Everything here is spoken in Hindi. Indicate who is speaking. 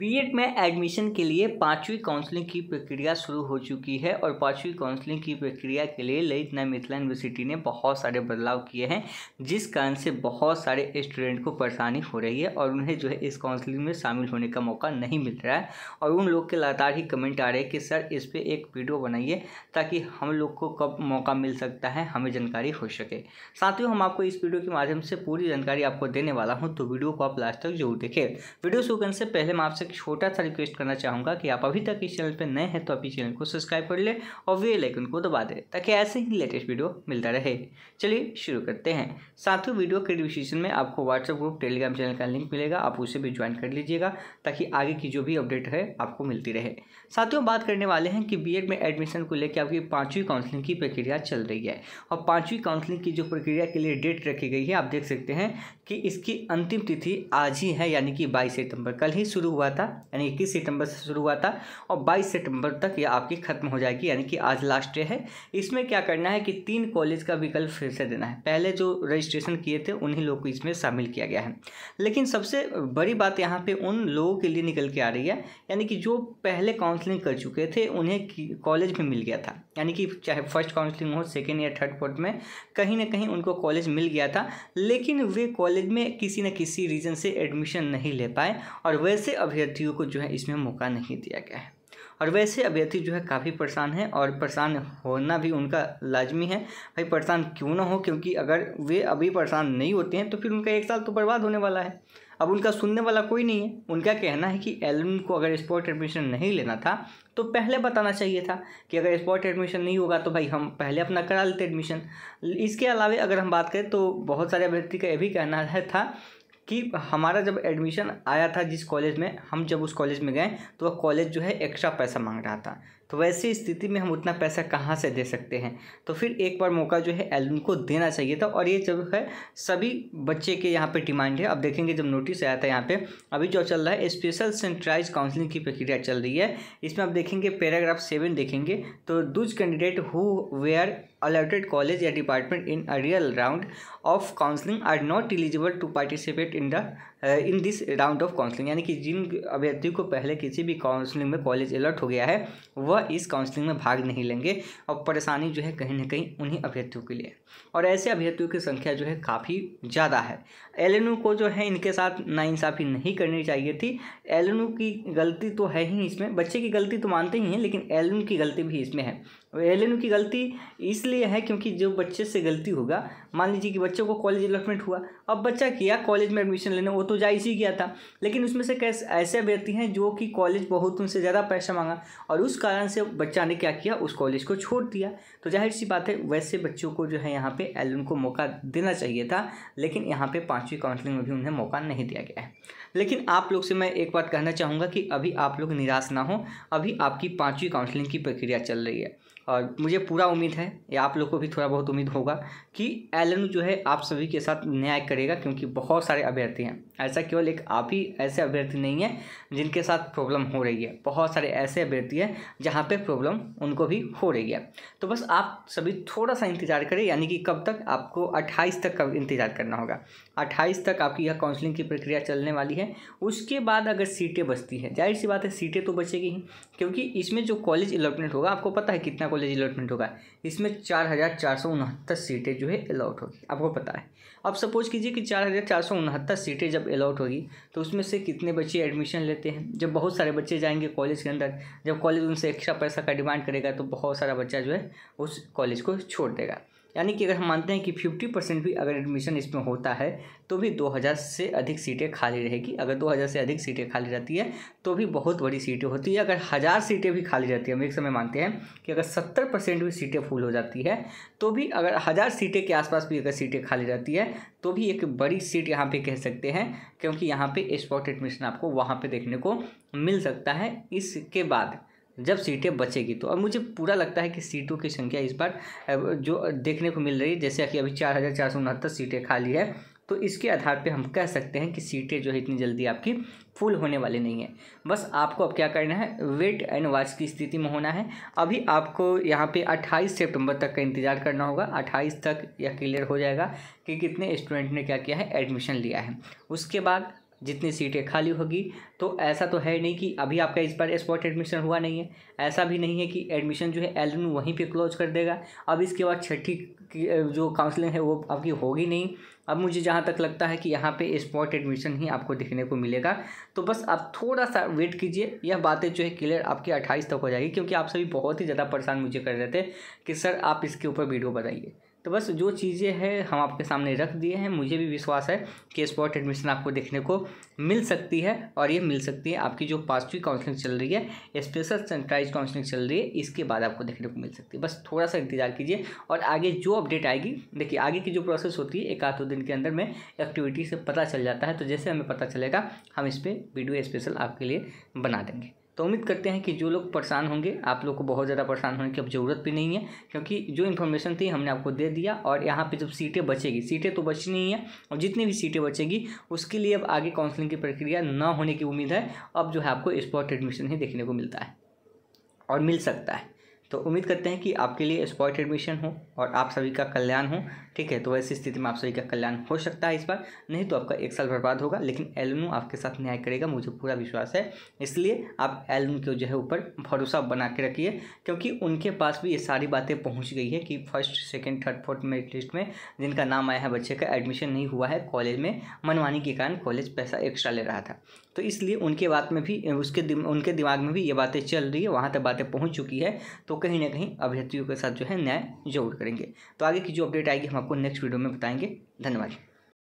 Speaker 1: बीएड में एडमिशन के लिए पांचवी काउंसलिंग की प्रक्रिया शुरू हो चुकी है और पांचवी काउंसलिंग की प्रक्रिया के लिए ललित नाम मिथिला यूनिवर्सिटी ने बहुत सारे बदलाव किए हैं जिस कारण से बहुत सारे स्टूडेंट को परेशानी हो रही है और उन्हें जो है इस काउंसलिंग में शामिल होने का मौका नहीं मिल रहा है और उन लोग के लगातार ही कमेंट आ रहे हैं कि सर इस पर एक वीडियो बनाइए ताकि हम लोग को कब मौका मिल सकता है हमें जानकारी हो सके ही हम आपको इस वीडियो के माध्यम से पूरी जानकारी आपको देने वाला हूँ तो वीडियो को आप लास्ट तक जरूर देखें वीडियो शुरू करने से पहले मैं आपसे एक छोटा सा रिक्वेस्ट करना चाहूँगा कि आप अभी तक इस चैनल पर नए हैं तो अभी चैनल को सब्सक्राइब कर ले और वे लाइकन को दबा दें ताकि ऐसे ही लेटेस्ट वीडियो मिलता रहे चलिए शुरू करते हैं साथ ही वीडियो के डिस्क्रिप्शन में आपको व्हाट्सअप ग्रुप टेलीग्राम चैनल का लिंक मिलेगा आप उसे भी ज्वाइन कर लीजिएगा ताकि आगे की जो भी अपडेट है आपको मिलती रहे साथियों बात करने वाले हैं कि बी में एडमिशन को लेकर आपकी पाँचवीं काउंसलिंग की प्रक्रिया चल रही है और पाँचवीं काउंसलिंग की जो प्रक्रिया के लिए डेट रखी गई है आप देख सकते हैं कि इसकी अंतिम तिथि आज ही है यानी कि 22 सितंबर कल ही शुरू हुआ था यानी इक्कीस सितंबर से शुरू हुआ था और 22 सितंबर तक ये आपकी ख़त्म हो जाएगी यानी कि आज लास्ट डे है इसमें क्या करना है कि तीन कॉलेज का विकल्प फिर से देना है पहले जो रजिस्ट्रेशन किए थे उन्हीं लोगों को इसमें शामिल किया गया है लेकिन सबसे बड़ी बात यहाँ पर उन लोगों के लिए निकल के आ रही है यानी कि जो पहले काउंसलिंग कर चुके थे उन्हें कॉलेज में मिल गया था यानी कि चाहे फर्स्ट काउंसलिंग हो सेकेंड या थर्ड फोर्थ में कहीं ना कहीं उनको कॉलेज मिल गया था लेकिन वे कॉलेज कॉलेज में किसी न किसी रीज़न से एडमिशन नहीं ले पाए और वैसे अभ्यर्थियों को जो है इसमें मौका नहीं दिया गया है और वैसे अभ्यर्थी जो है काफ़ी परेशान हैं और परेशान होना भी उनका लाजमी है भाई परेशान क्यों ना हो क्योंकि अगर वे अभी परेशान नहीं होते हैं तो फिर उनका एक साल तो बर्बाद होने वाला है अब उनका सुनने वाला कोई नहीं है उनका कहना है कि एल को अगर स्पॉट एडमिशन नहीं लेना था तो पहले बताना चाहिए था कि अगर स्पॉट एडमिशन नहीं होगा तो भाई हम पहले अपना करा लेते एडमिशन इसके अलावा अगर हम बात करें तो बहुत सारे अभ्यर्थी का यह भी कहना है था कि हमारा जब एडमिशन आया था जिस कॉलेज में हम जब उस कॉलेज में गए तो वह कॉलेज जो है एक्स्ट्रा पैसा मांग रहा था तो वैसी स्थिति में हम उतना पैसा कहाँ से दे सकते हैं तो फिर एक बार मौका जो है एलुन को देना चाहिए था और ये जब है सभी बच्चे के यहाँ पे डिमांड है अब देखेंगे जब नोटिस आया था यहाँ पे अभी जो चल रहा है स्पेशल सेंट्राइज काउंसलिंग की प्रक्रिया चल रही है इसमें आप देखेंगे पैराग्राफ सेवन देखेंगे तो those candidate who were allotted college या department in aerial round of counseling are not eligible to participate in the in this round of counselling यानी कि जिन अभ्यर्थियों को पहले किसी भी काउंसलिंग में कॉलेज अलर्ट हो गया है वह इस काउंसलिंग में भाग नहीं लेंगे और परेशानी जो है कहीं ना कहीं उन्हीं अभ्यर्थियों के लिए और ऐसे अभ्यर्थियों की संख्या जो है काफ़ी ज़्यादा है एल को जो है इनके साथ नाइंसाफ़ी नहीं करनी चाहिए थी एल की गलती तो है ही इसमें बच्चे की गलती तो मानते ही हैं लेकिन एल की गलती भी इसमें है एल की गलती इसलिए है क्योंकि जो बच्चे से गलती होगा मान लीजिए कि बच्चों को कॉलेज डेवलपमेंट हुआ अब बच्चा किया कॉलेज में एडमिशन लेने वो तो जा इसी गया था लेकिन उसमें से कैसे ऐसे व्यक्ति हैं जो कि कॉलेज बहुत उनसे ज़्यादा पैसा मांगा और उस कारण से बच्चा ने क्या किया उस कॉलेज को छोड़ दिया तो जाहिर सी बात है वैसे बच्चों को जो है यहाँ पर एल को मौका देना चाहिए था लेकिन यहाँ पर पाँचवीं काउंसलिंग में भी उन्हें मौका नहीं दिया गया है लेकिन आप लोग से मैं एक बात कहना चाहूँगा कि अभी आप लोग निराश ना हो अभी आपकी पाँचवीं काउंसलिंग की प्रक्रिया चल रही है और मुझे पूरा उम्मीद है या आप लोग को भी थोड़ा बहुत उम्मीद होगा कि एलन जो है आप सभी के साथ न्याय करेगा क्योंकि बहुत सारे अभ्यर्थी हैं ऐसा केवल एक आप ही ऐसे अभ्यर्थी नहीं हैं जिनके साथ प्रॉब्लम हो रही है बहुत सारे ऐसे अभ्यर्थी हैं जहाँ पे प्रॉब्लम उनको भी हो रही है तो बस आप सभी थोड़ा सा इंतज़ार करें यानी कि कब तक आपको अट्ठाईस तक का इंतज़ार करना होगा अट्ठाईस तक आपकी यह काउंसलिंग की प्रक्रिया चलने वाली है उसके बाद अगर सीटें बचती हैं जाहिर सी बात है सीटें तो बचेगी ही क्योंकि इसमें जो कॉलेज अलॉटमेंट होगा आपको पता है कितना कॉलेज कॉलेज अलॉटमेंट होगा इसमें चार हज़ार चार सौ उनहत्तर सीटें जो है अलाउट होगी आपको पता है अब सपोज कीजिए कि चार हज़ार चार सौ उनहत्तर सीटें जब अलाउट होगी तो उसमें से कितने बच्चे एडमिशन लेते हैं जब बहुत सारे बच्चे जाएंगे कॉलेज के अंदर जब कॉलेज उनसे एक्स्ट्रा पैसा का डिमांड करेगा तो बहुत सारा बच्चा जो है उस कॉलेज को छोड़ देगा यानी कि अगर हम मानते हैं कि फिफ्टी परसेंट भी अगर एडमिशन इसमें होता है तो भी दो हज़ार से अधिक सीटें खाली रहेगी अगर दो हज़ार से अधिक सीटें खाली रहती है तो भी बहुत बड़ी सीटें होती है अगर हज़ार सीटें भी खाली रहती है हम एक समय मानते हैं कि अगर सत्तर परसेंट भी सीटें फुल हो जाती है तो भी अगर हज़ार सीटें के आसपास भी अगर सीटें खाली रहती है तो भी एक बड़ी सीट यहाँ पर कह सकते हैं क्योंकि यहाँ पर स्पॉट एडमिशन आपको वहाँ पर देखने को मिल सकता है इसके बाद जब सीटें बचेगी तो और मुझे पूरा लगता है कि सीटों की संख्या इस बार जो देखने को मिल रही है जैसे कि अभी चार हज़ार चार सौ उनहत्तर सीटें खाली है तो इसके आधार पे हम कह सकते हैं कि सीटें जो है इतनी जल्दी आपकी फुल होने वाली नहीं है बस आपको अब क्या करना है वेट एंड वॉच की स्थिति में होना है अभी आपको यहाँ पे 28 सितंबर तक का इंतज़ार करना होगा 28 तक यह क्लियर हो जाएगा कि कितने स्टूडेंट ने क्या किया है एडमिशन लिया है उसके बाद जितनी सीटें खाली होगी तो ऐसा तो है नहीं कि अभी आपका इस बार स्पॉट एडमिशन हुआ नहीं है ऐसा भी नहीं है कि एडमिशन जो है एल वहीं पे क्लोज कर देगा अब इसके बाद छठी जो काउंसलिंग है वो आपकी होगी नहीं अब मुझे जहाँ तक लगता है कि यहाँ पे स्पॉट एडमिशन ही आपको दिखने को मिलेगा तो बस आप थोड़ा सा वेट कीजिए यह बातें जो है क्लियर आपकी अट्ठाईस तक हो जाएगी क्योंकि आप सभी बहुत ही ज़्यादा परेशान मुझे कर रहे थे कि सर आप इसके ऊपर वीडियो बताइए तो बस जो चीज़ें हैं हम आपके सामने रख दिए हैं मुझे भी विश्वास है कि स्पॉट एडमिशन आपको देखने को मिल सकती है और ये मिल सकती है आपकी जो पाँचवीं काउंसलिंग चल रही है स्पेशल सेंट्राइज काउंसलिंग चल रही है इसके बाद आपको देखने को मिल सकती है बस थोड़ा सा इंतजार कीजिए और आगे जो अपडेट आएगी देखिए आगे की जो प्रोसेस होती है एक आध दो दिन के अंदर में एक्टिविटी से पता चल जाता है तो जैसे हमें पता चलेगा हम इस पर वीडियो स्पेशल आपके लिए बना देंगे तो उम्मीद करते हैं कि जो लोग परेशान होंगे आप लोग को बहुत ज़्यादा परेशान होने की अब ज़रूरत भी नहीं है क्योंकि जो इन्फॉर्मेशन थी हमने आपको दे दिया और यहाँ पे जब सीटें बचेगी सीटें तो बचनी ही है और जितनी भी सीटें बचेगी उसके लिए अब आगे काउंसलिंग की प्रक्रिया न होने की उम्मीद है अब जो है आपको स्पॉट एडमिशन ही देखने को मिलता है और मिल सकता है तो उम्मीद करते हैं कि आपके लिए स्पॉट एडमिशन हो और आप सभी का कल्याण हो ठीक है तो वैसी स्थिति में आप सभी का कल्याण हो सकता है इस बार नहीं तो आपका एक साल बर्बाद होगा लेकिन एलनू आपके साथ न्याय करेगा मुझे पूरा विश्वास है इसलिए आप एलनू के जो है ऊपर भरोसा बना के रखिए क्योंकि उनके पास भी ये सारी बातें पहुँच गई है कि first second third fourth merit list में जिनका नाम आया है बच्चे का एडमिशन नहीं हुआ है कॉलेज में मनवानी के कारण कॉलेज पैसा एक्स्ट्रा ले रहा था तो इसलिए उनके बात में भी उसके उनके दिमाग में भी ये बातें चल रही है वहाँ तक बातें पहुँच चुकी है तो कहीं ना कहीं अभ्यर्थियों के साथ जो है न्याय जरूर करेंगे तो आगे की जो अपडेट आएगी हम आपको नेक्स्ट वीडियो में बताएंगे धन्यवाद